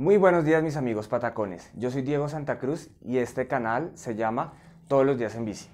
Muy buenos días mis amigos patacones, yo soy Diego Santa Cruz y este canal se llama Todos los días en bici.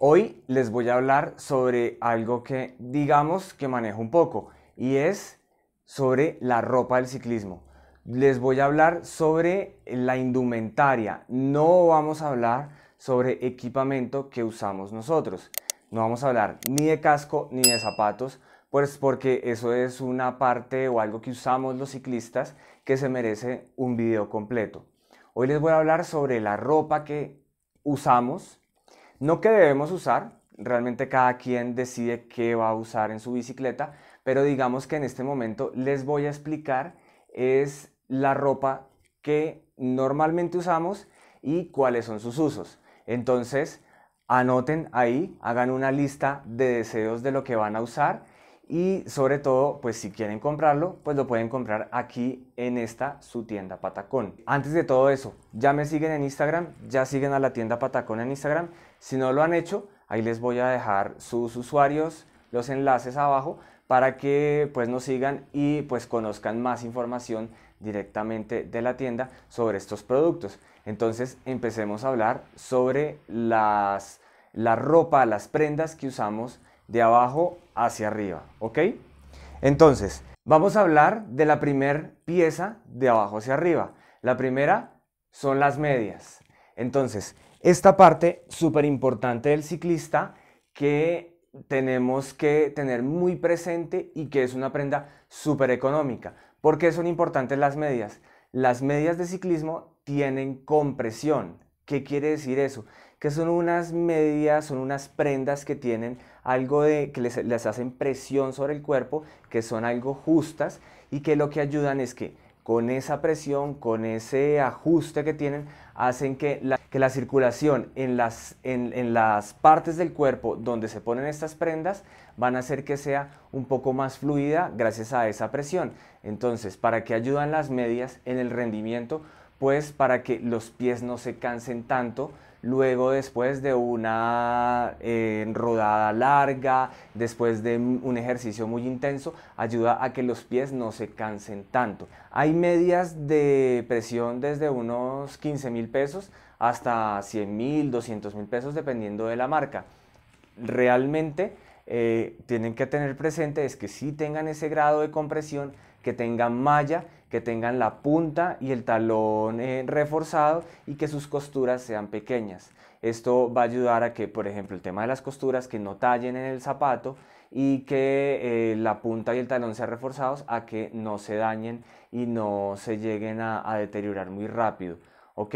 Hoy les voy a hablar sobre algo que digamos que manejo un poco y es sobre la ropa del ciclismo. Les voy a hablar sobre la indumentaria, no vamos a hablar sobre equipamiento que usamos nosotros. No vamos a hablar ni de casco ni de zapatos pues porque eso es una parte o algo que usamos los ciclistas que se merece un video completo. Hoy les voy a hablar sobre la ropa que usamos, no que debemos usar, realmente cada quien decide qué va a usar en su bicicleta, pero digamos que en este momento les voy a explicar es la ropa que normalmente usamos y cuáles son sus usos. Entonces, anoten ahí, hagan una lista de deseos de lo que van a usar y sobre todo, pues si quieren comprarlo, pues lo pueden comprar aquí en esta su tienda Patacón. Antes de todo eso, ya me siguen en Instagram, ya siguen a la tienda Patacón en Instagram. Si no lo han hecho, ahí les voy a dejar sus usuarios, los enlaces abajo para que pues nos sigan y pues conozcan más información directamente de la tienda sobre estos productos. Entonces empecemos a hablar sobre las, la ropa, las prendas que usamos de abajo hacia arriba, ¿ok? Entonces, vamos a hablar de la primera pieza de abajo hacia arriba. La primera son las medias. Entonces, esta parte súper importante del ciclista que tenemos que tener muy presente y que es una prenda súper económica. ¿Por qué son importantes las medias? Las medias de ciclismo tienen compresión. ¿Qué quiere decir eso? Que son unas medias, son unas prendas que tienen algo de, que les, hacen presión sobre el cuerpo, que son algo justas y que lo que ayudan es que con esa presión, con ese ajuste que tienen, hacen que la, que la circulación en las, en, en las partes del cuerpo donde se ponen estas prendas van a hacer que sea un poco más fluida gracias a esa presión. Entonces, ¿para qué ayudan las medias en el rendimiento? Pues para que los pies no se cansen tanto, luego después de una eh, rodada larga, después de un ejercicio muy intenso, ayuda a que los pies no se cansen tanto. Hay medias de presión desde unos 15 mil pesos hasta 100 mil, 200 mil pesos dependiendo de la marca. Realmente eh, tienen que tener presente es que si tengan ese grado de compresión, que tengan malla que tengan la punta y el talón eh, reforzado y que sus costuras sean pequeñas. Esto va a ayudar a que, por ejemplo, el tema de las costuras, que no tallen en el zapato y que eh, la punta y el talón sean reforzados a que no se dañen y no se lleguen a, deteriorar muy rápido. ¿Ok?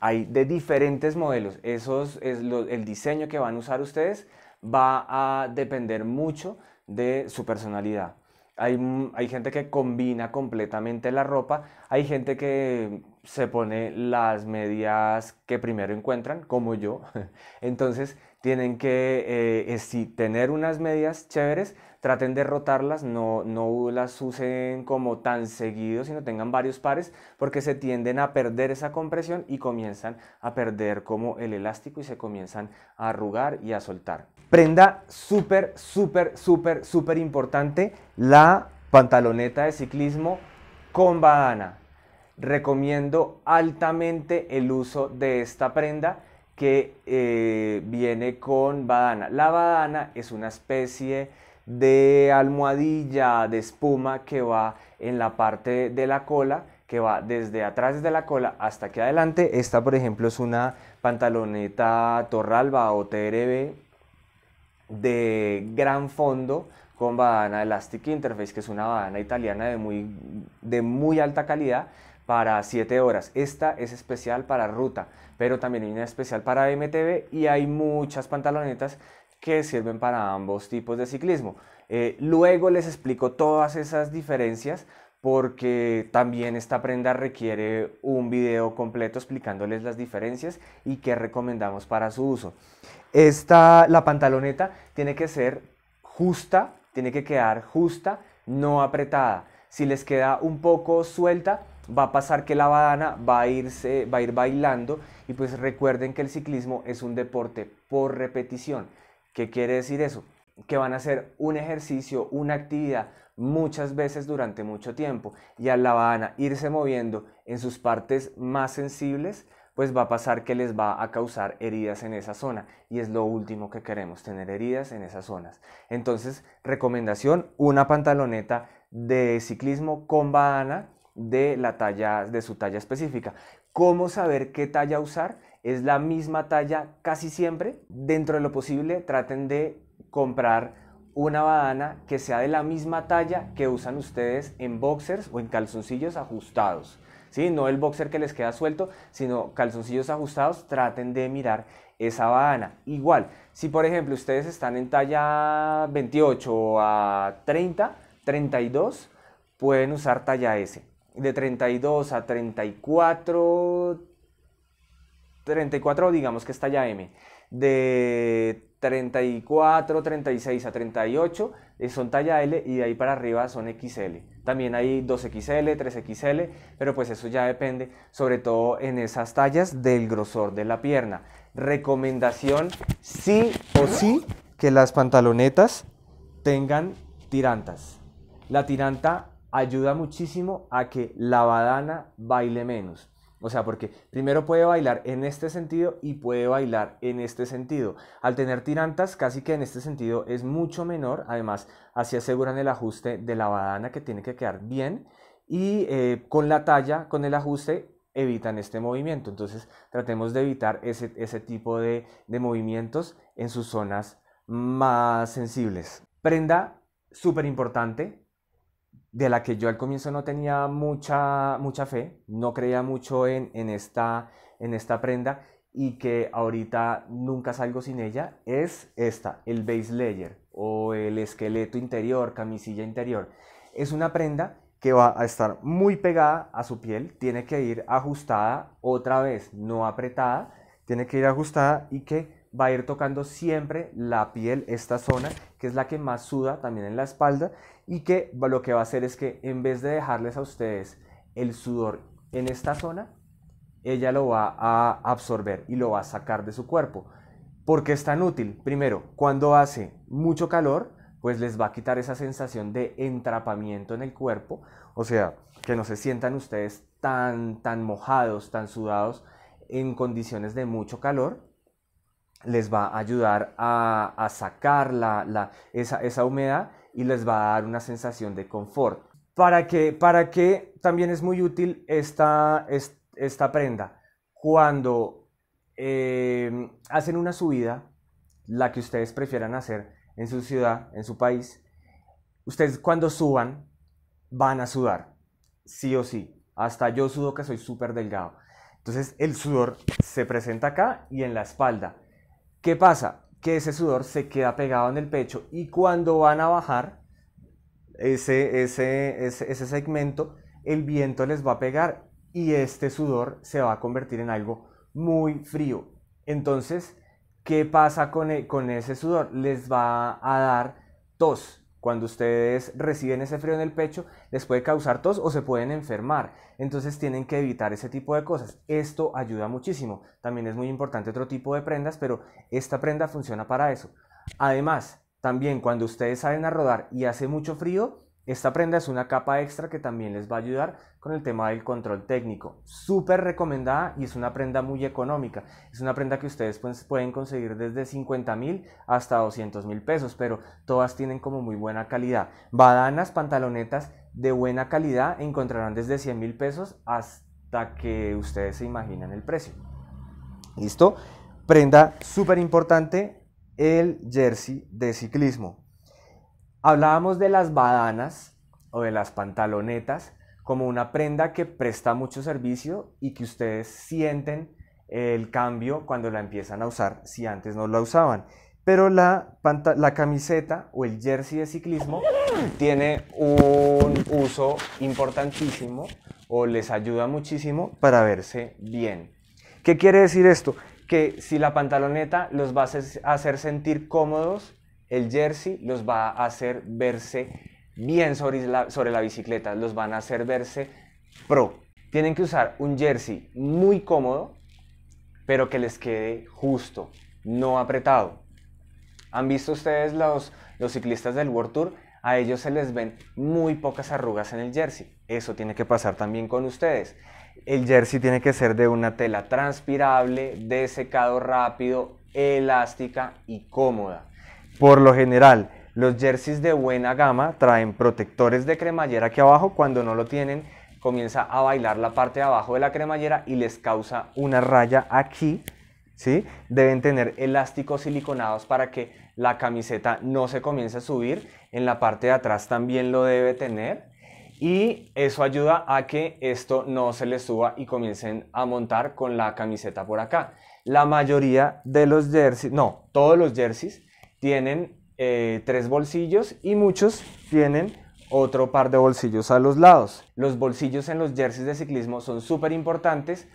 Hay de diferentes modelos. Eso es el diseño que van a usar ustedes va a depender mucho de su personalidad. Hay, hay gente que combina completamente la ropa, hay gente que se pone las medias que primero encuentran, como yo. Entonces tienen que eh, eh, si tener unas medias chéveres, traten de rotarlas, no, no las usen como tan seguido, sino tengan varios pares, porque se tienden a perder esa compresión y comienzan a perder como el elástico y se comienzan a arrugar y a soltar. Prenda súper, súper, súper, súper importante, la pantaloneta de ciclismo con badana Recomiendo altamente el uso de esta prenda que eh, viene con badana. La badana es una especie de almohadilla de espuma que va en la parte de la cola, que va desde atrás de la cola hasta aquí adelante. Esta, por ejemplo, es una pantaloneta Torralba o TRB de gran fondo con badana Elastic Interface, que es una badana italiana de muy alta calidad para 7 horas. Esta es especial para ruta, pero también hay una especial para MTB y hay muchas pantalonetas que sirven para ambos tipos de ciclismo. Eh, luego les explico todas esas diferencias porque también esta prenda requiere un video completo explicándoles las diferencias y qué recomendamos para su uso. Esta, la pantaloneta tiene que ser justa, tiene que quedar justa, no apretada. Si les queda un poco suelta, va a pasar que la badana va a, irse, va a ir bailando y pues recuerden que el ciclismo es un deporte por repetición. ¿Qué quiere decir eso? Que van a hacer un ejercicio, una actividad muchas veces durante mucho tiempo y a la badana irse moviendo en sus partes más sensibles, pues va a pasar que les va a causar heridas en esa zona y es lo último que queremos, tener heridas en esas zonas. Entonces, recomendación, una pantaloneta de ciclismo con badana de, la talla, de su talla específica. ¿Cómo saber qué talla usar? Es la misma talla casi siempre. Dentro de lo posible, traten de comprar una badana que sea de la misma talla que usan ustedes en boxers o en calzoncillos ajustados. ¿Sí? No el boxer que les queda suelto, sino calzoncillos ajustados, traten de mirar esa badana. Igual, si por ejemplo ustedes están en talla 28 a 30, 32, pueden usar talla S de 32 a 34, 34 digamos que está ya M, de 34, 36 a 38 eh, son talla L y de ahí para arriba son XL. También hay 2XL, 3XL, pero pues eso ya depende, sobre todo en esas tallas del grosor de la pierna. Recomendación, sí o sí, que las pantalonetas tengan tirantas. La tiranta ayuda muchísimo a que la badana baile menos. O sea, porque primero puede bailar en este sentido y puede bailar en este sentido. Al tener tirantas, casi que en este sentido es mucho menor. Además, así aseguran el ajuste de la badana que tiene que quedar bien. Y eh, con la talla, con el ajuste, evitan este movimiento. Entonces, tratemos de evitar ese, ese tipo de, de movimientos en sus zonas más sensibles. Prenda súper importante, de la que yo al comienzo no tenía mucha, mucha fe, no creía mucho en, en, esta, en esta prenda y que ahorita nunca salgo sin ella, es esta, el base layer o el esqueleto interior, camisilla interior. Es una prenda que va a estar muy pegada a su piel, tiene que ir ajustada otra vez, no apretada, tiene que ir ajustada y que va a ir tocando siempre la piel, esta zona, que es la que más suda también en la espalda y que lo que va a hacer es que en vez de dejarles a ustedes el sudor en esta zona, ella lo va a absorber y lo va a sacar de su cuerpo. ¿Por qué es tan útil? Primero, cuando hace mucho calor, pues les va a quitar esa sensación de entrapamiento en el cuerpo, o sea, que no se sientan ustedes tan, tan mojados, tan sudados en condiciones de mucho calor les va a ayudar a, sacar la, la, esa, humedad y les va a dar una sensación de confort. ¿Para qué? para que también es muy útil esta, prenda? Cuando eh, hacen una subida, la que ustedes prefieran hacer en su ciudad, en su país, ustedes cuando suban van a sudar, sí o sí. Hasta yo sudo que soy súper delgado. Entonces el sudor se presenta acá y en la espalda. ¿Qué pasa? Que ese sudor se queda pegado en el pecho y cuando van a bajar ese, ese, ese, segmento, el viento les va a pegar y este sudor se va a convertir en algo muy frío. Entonces, ¿qué pasa con, e, con ese sudor? Les va a dar tos cuando ustedes reciben ese frío en el pecho, les puede causar tos o se pueden enfermar. Entonces tienen que evitar ese tipo de cosas. Esto ayuda muchísimo. También es muy importante otro tipo de prendas, pero esta prenda funciona para eso. Además, también cuando ustedes salen a rodar y hace mucho frío, esta prenda es una capa extra que también les va a ayudar con el tema del control técnico. Súper recomendada y es una prenda muy económica. Es una prenda que ustedes pues, pueden conseguir desde 50 mil hasta 200 mil pesos, pero todas tienen como muy buena calidad. Badanas, pantalonetas de buena calidad encontrarán desde 100 mil pesos hasta que ustedes se imaginan el precio. ¿Listo? Prenda súper importante, el jersey de ciclismo. Hablábamos de las badanas o de las pantalonetas como una prenda que presta mucho servicio y que ustedes sienten el cambio cuando la empiezan a usar si antes no la usaban. Pero la, la camiseta o el jersey de ciclismo tiene un uso importantísimo o les ayuda muchísimo para verse bien. ¿Qué quiere decir esto? Que si la pantaloneta los va a hacer sentir cómodos el jersey los va a hacer verse bien sobre la, sobre la bicicleta, los van a hacer verse pro. Tienen que usar un jersey muy cómodo, pero que les quede justo, no apretado. ¿Han visto ustedes los, los ciclistas del World Tour? A ellos se les ven muy pocas arrugas en el jersey. Eso tiene que pasar también con ustedes. El jersey tiene que ser de una tela transpirable, de secado rápido, elástica y cómoda. Por lo general, los jerseys de buena gama traen protectores de cremallera aquí abajo, cuando no lo tienen, comienza a bailar la parte de abajo de la cremallera y les causa una raya aquí, ¿sí? Deben tener elásticos siliconados para que la camiseta no se comience a subir. En la parte de atrás también lo debe tener. Y eso ayuda a que esto no se les suba y comiencen a montar con la camiseta por acá. La mayoría de los jerseys, no, todos los jerseys tienen eh, tres bolsillos y muchos tienen otro par de bolsillos a los lados. Los bolsillos en los jerseys de ciclismo son súper importantes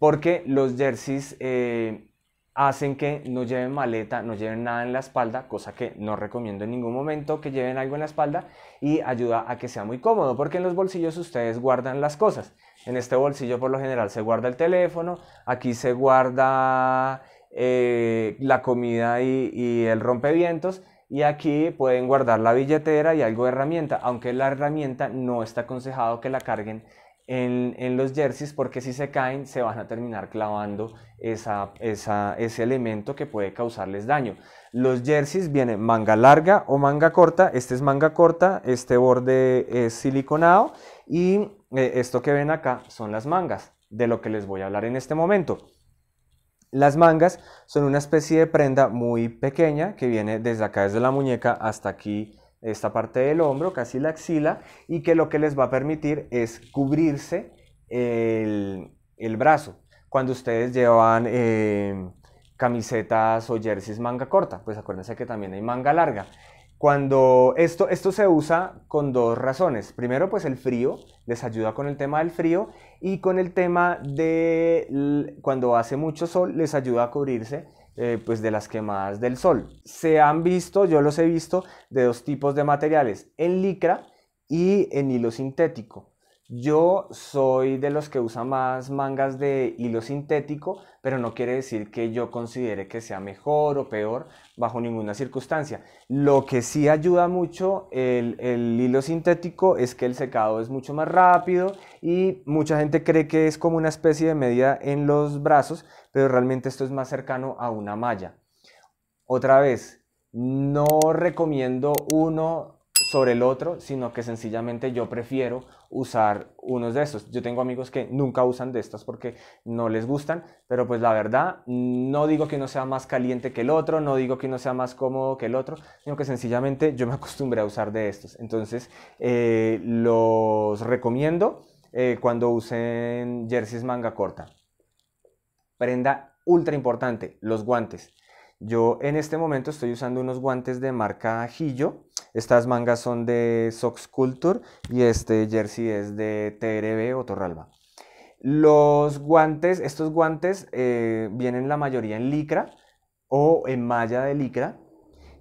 porque los jerseys eh, hacen que no lleven maleta, no lleven nada en la espalda, cosa que no recomiendo en ningún momento que lleven algo en la espalda y ayuda a que sea muy cómodo porque en los bolsillos ustedes guardan las cosas. En este bolsillo por lo general se guarda el teléfono, aquí se guarda eh, la comida y, el rompevientos. Y aquí pueden guardar la billetera y algo de herramienta, aunque la herramienta no está aconsejado que la carguen en, los jerseys porque si se caen se van a terminar clavando ese elemento que puede causarles daño. Los jerseys vienen manga larga o manga corta, este es manga corta, este borde es siliconado y eh, esto que ven acá son las mangas, de lo que les voy a hablar en este momento. Las mangas son una especie de prenda muy pequeña que viene desde acá, desde la muñeca hasta aquí, esta parte del hombro, casi la axila, y que lo que les va a permitir es cubrirse el, brazo. Cuando ustedes llevan eh, camisetas o jerseys manga corta, pues acuérdense que también hay manga larga. Cuando esto, esto se usa con dos razones. Primero, pues el frío, les ayuda con el tema del frío y con el tema de cuando hace mucho sol les ayuda a cubrirse eh, pues de las quemadas del sol. Se han visto, yo los he visto, de dos tipos de materiales, en licra y en hilo sintético. Yo soy de los que usa más mangas de hilo sintético, pero no quiere decir que yo considere que sea mejor o peor bajo ninguna circunstancia. Lo que sí ayuda mucho el, hilo sintético es que el secado es mucho más rápido y mucha gente cree que es como una especie de medida en los brazos, pero realmente esto es más cercano a una malla. Otra vez, no recomiendo uno sobre el otro, sino que sencillamente yo prefiero usar unos de estos. Yo tengo amigos que nunca usan de estos porque no les gustan, pero pues la verdad, no digo que uno sea más caliente que el otro, no digo que uno sea más cómodo que el otro, sino que sencillamente yo me acostumbré a usar de estos. Entonces, eh, los recomiendo eh, cuando usen jerseys manga corta. Prenda ultra importante, los guantes. Yo en este momento estoy usando unos guantes de marca Jillo, Estas mangas son de Sox Culture y este jersey es de TRB o Torralba. Los guantes, estos guantes eh, vienen la mayoría en licra o en malla de licra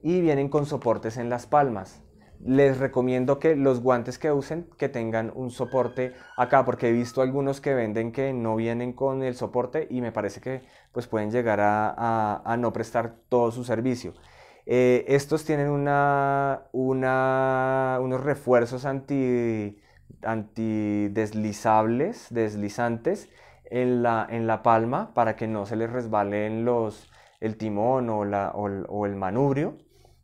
y vienen con soportes en las palmas les recomiendo que los guantes que usen que tengan un soporte acá porque he visto algunos que venden que no vienen con el soporte y me parece que pues pueden llegar a, no prestar todo su servicio eh, estos tienen unos refuerzos anti, antideslizables, deslizantes en la, palma para que no se les resbalen los, el timón o el manubrio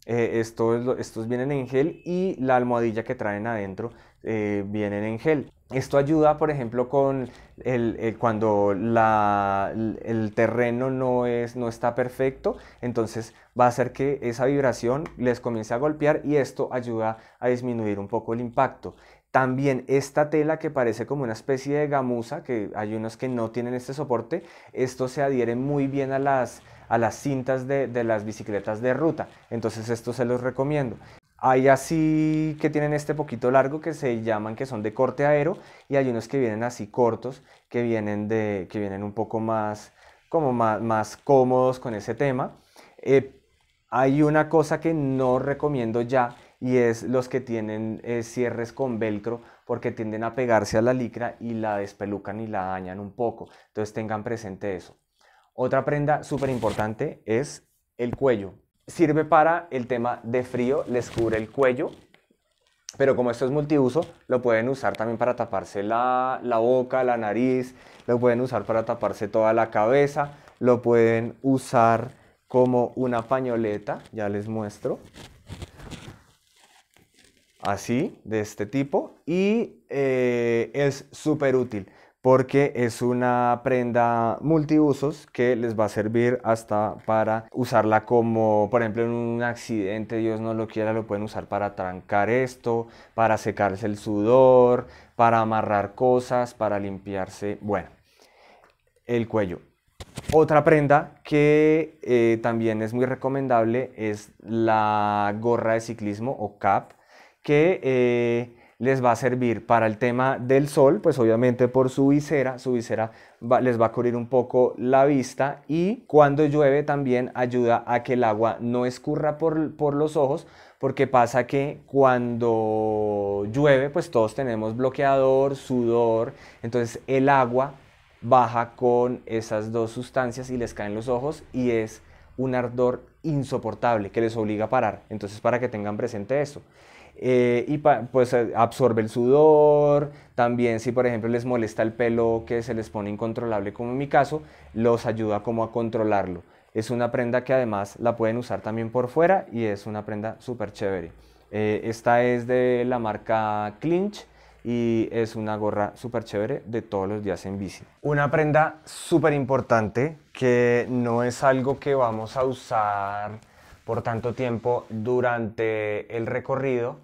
eh, estos, vienen en gel y la almohadilla que traen adentro eh, vienen en gel. Esto ayuda, por ejemplo, con el, cuando el terreno no, es, no está perfecto, entonces va a hacer que esa vibración les comience a golpear y esto ayuda a disminuir un poco el impacto. También esta tela que parece como una especie de gamuza, que hay unos que no tienen este soporte, esto se adhiere muy bien a las, a las cintas de, las bicicletas de ruta. Entonces esto se los recomiendo. Hay así que tienen este poquito largo que se llaman que son de corte aero y hay unos que vienen así cortos que vienen, de, que vienen un poco más, como más, cómodos con ese tema. Eh, hay una cosa que no recomiendo ya y es los que tienen eh, cierres con velcro porque tienden a pegarse a la licra y la despelucan y la dañan un poco. Entonces tengan presente eso. Otra prenda súper importante es el cuello. Sirve para el tema de frío, les cubre el cuello, pero como esto es multiuso, lo pueden usar también para taparse la, boca, la nariz, lo pueden usar para taparse toda la cabeza, lo pueden usar como una pañoleta, ya les muestro así, de este tipo, y eh, es súper útil porque es una prenda multiusos que les va a servir hasta para usarla como, por ejemplo, en un accidente, Dios no lo quiera, lo pueden usar para trancar esto, para secarse el sudor, para amarrar cosas, para limpiarse, bueno, el cuello. Otra prenda que eh, también es muy recomendable es la gorra de ciclismo o cap, que eh, les va a servir para el tema del sol, pues obviamente por su visera, su visera les va a cubrir un poco la vista y cuando llueve también ayuda a que el agua no escurra por, por los ojos, porque pasa que cuando llueve, pues todos tenemos bloqueador, sudor, entonces el agua baja con esas dos sustancias y les caen los ojos y es un ardor insoportable que les obliga a parar. Entonces, para que tengan presente eso. Eh, y pues eh, absorbe el sudor, también si por ejemplo les molesta el pelo que se les pone incontrolable como en mi caso, los ayuda como a controlarlo. Es una prenda que además la pueden usar también por fuera y es una prenda súper chévere. Eh, esta es de la marca Clinch y es una gorra súper chévere de todos los días en bici. Una prenda súper importante que no es algo que vamos a usar por tanto tiempo durante el recorrido,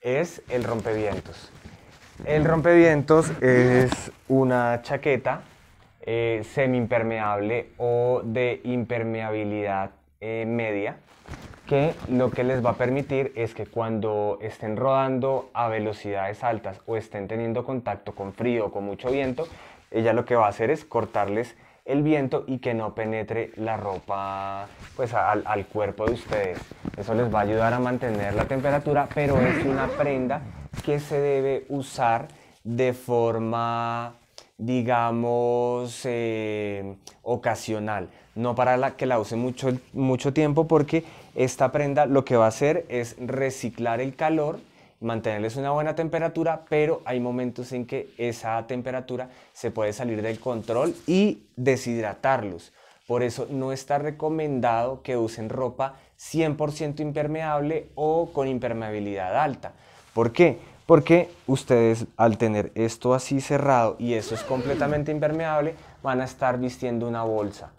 es el rompevientos. El rompevientos es una chaqueta eh, semi-impermeable o de impermeabilidad eh, media que lo que les va a permitir es que cuando estén rodando a velocidades altas o estén teniendo contacto con frío o con mucho viento, ella lo que va a hacer es cortarles el viento y que no penetre la ropa pues al, cuerpo de ustedes. Eso les va a ayudar a mantener la temperatura, pero es una prenda que se debe usar de forma digamos eh, ocasional, no para la que la use mucho, mucho tiempo porque esta prenda lo que va a hacer es reciclar el calor mantenerles una buena temperatura, pero hay momentos en que esa temperatura se puede salir del control y deshidratarlos. Por eso no está recomendado que usen ropa 100% impermeable o con impermeabilidad alta. ¿Por qué? Porque ustedes al tener esto así cerrado y eso es completamente impermeable, van a estar vistiendo una bolsa.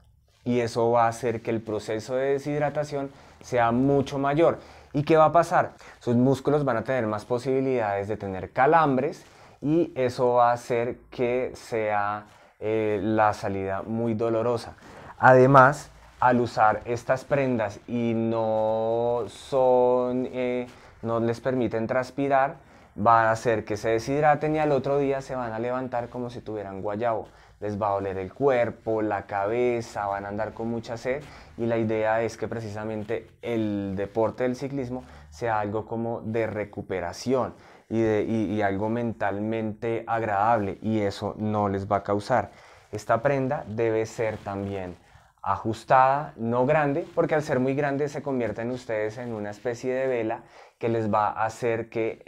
Y eso va a hacer que el proceso de deshidratación sea mucho mayor. ¿Y qué va a pasar? Sus músculos van a tener más posibilidades de tener calambres y eso va a hacer que sea eh, la salida muy dolorosa. Además, al usar estas prendas y no son, eh, no les permiten transpirar, va a hacer que se deshidraten y al otro día se van a levantar como si tuvieran guayabo les va a doler el cuerpo, la cabeza, van a andar con mucha sed y la idea es que precisamente el deporte del ciclismo sea algo como de recuperación y, algo mentalmente agradable y eso no les va a causar. Esta prenda debe ser también ajustada, no grande, porque al ser muy grande se convierten ustedes en una especie de vela que les va a hacer que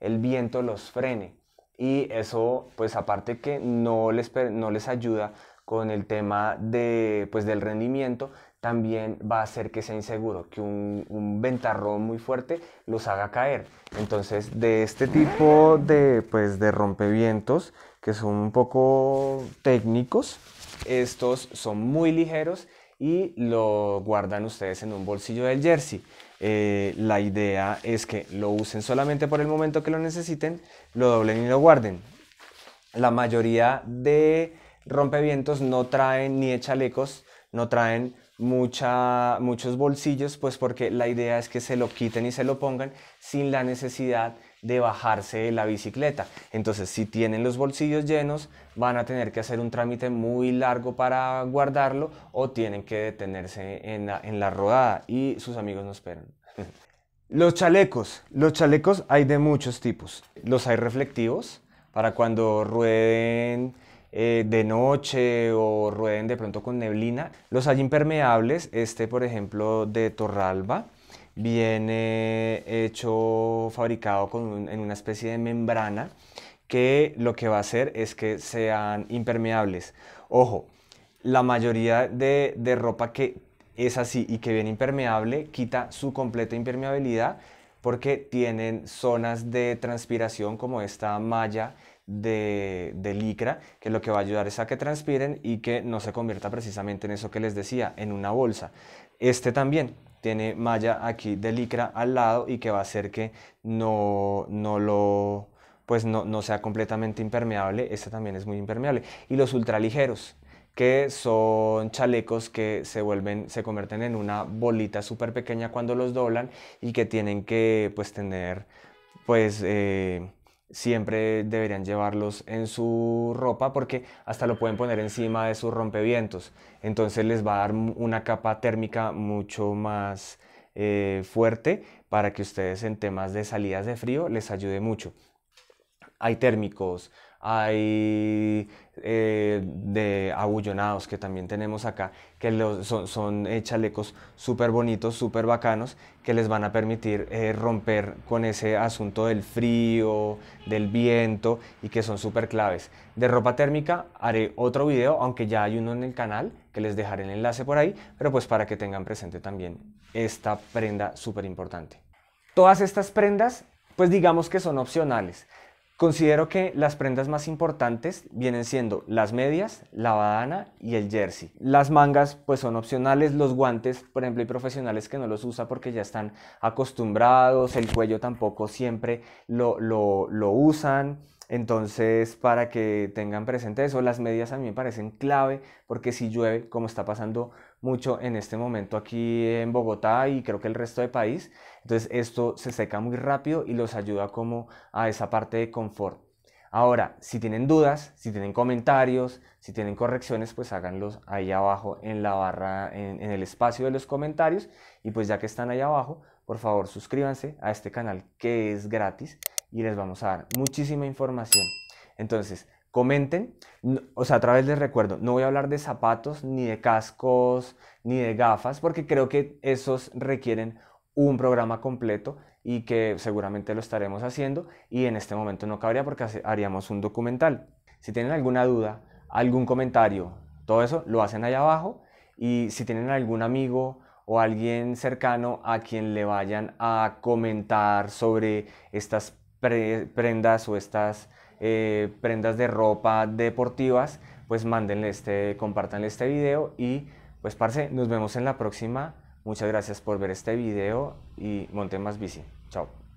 el viento los frene y eso pues aparte que no les, ayuda con el tema pues, del rendimiento, también va a hacer que sea inseguro, que un, ventarrón muy fuerte los haga caer. Entonces, de este tipo de, pues, de rompevientos, que son un poco técnicos, estos son muy ligeros y lo guardan ustedes en un bolsillo del jersey. Eh, la idea es que lo usen solamente por el momento que lo necesiten, lo doblen y lo guarden. La mayoría de rompevientos no traen ni chalecos, no traen muchos bolsillos, pues porque la idea es que se lo quiten y se lo pongan sin la necesidad de bajarse de la bicicleta. Entonces, si tienen los bolsillos llenos, van a tener que hacer un trámite muy largo para guardarlo o tienen que detenerse en la, en rodada y sus amigos no esperan. Los chalecos. Los chalecos hay de muchos tipos. Los hay reflectivos para cuando rueden eh, de noche o rueden de pronto con neblina. Los hay impermeables. Este, por ejemplo, de Torralba viene hecho, fabricado con en una especie de membrana que lo que va a hacer es que sean impermeables. Ojo, la mayoría de, ropa que es así y que viene impermeable quita su completa impermeabilidad porque tienen zonas de transpiración como esta malla de, de, licra, que lo que va a ayudar es a que transpiren y que no se convierta precisamente en eso que les decía, en una bolsa. Este también, tiene malla aquí de licra al lado y que va a hacer que no, no lo pues no, sea completamente impermeable, esta también es muy impermeable. Y los ultraligeros, que son chalecos que se vuelven, se convierten en una bolita súper pequeña cuando los doblan y que tienen que pues tener pues eh, siempre deberían llevarlos en su ropa porque hasta lo pueden poner encima de sus rompevientos. Entonces les va a dar una capa térmica mucho más eh, fuerte para que ustedes en temas de salidas de frío les ayude mucho. Hay térmicos, hay eh, de abullonados que también tenemos acá, que son, eh, chalecos súper bonitos, súper bacanos, que les van a permitir eh, romper con ese asunto del frío, del viento y que son súper claves. De ropa térmica haré otro video, aunque ya hay uno en el canal, que les dejaré el enlace por ahí, pero pues para que tengan presente también esta prenda súper importante. Todas estas prendas, pues digamos que son opcionales. Considero que las prendas más importantes vienen siendo las medias, la badana y el jersey. Las mangas pues son opcionales, los guantes, por ejemplo, hay profesionales que no los usa porque ya están acostumbrados, el cuello tampoco siempre lo, lo usan. Entonces, para que tengan presente eso, las medias a mí me parecen clave porque si llueve, como está pasando mucho en este momento aquí en Bogotá y creo que el resto del país. Entonces esto se seca muy rápido y los ayuda como a esa parte de confort. Ahora, si tienen dudas, si tienen comentarios, si tienen correcciones, pues háganlos ahí abajo en la barra, en, el espacio de los comentarios. Y pues ya que están ahí abajo, por favor suscríbanse a este canal que es gratis y les vamos a dar muchísima información. Entonces, comenten. O sea, a través les recuerdo, no voy a hablar de zapatos, ni de cascos, ni de gafas, porque creo que esos requieren un programa completo y que seguramente lo estaremos haciendo y en este momento no cabría porque haríamos un documental. Si tienen alguna duda, algún comentario, todo eso lo hacen allá abajo y si tienen algún amigo o alguien cercano a quien le vayan a comentar sobre estas prendas o estas eh, prendas de ropa deportivas, pues mándenle este, compartanle este video y pues parce, nos vemos en la próxima. Muchas gracias por ver este video y monten más bici. Chao.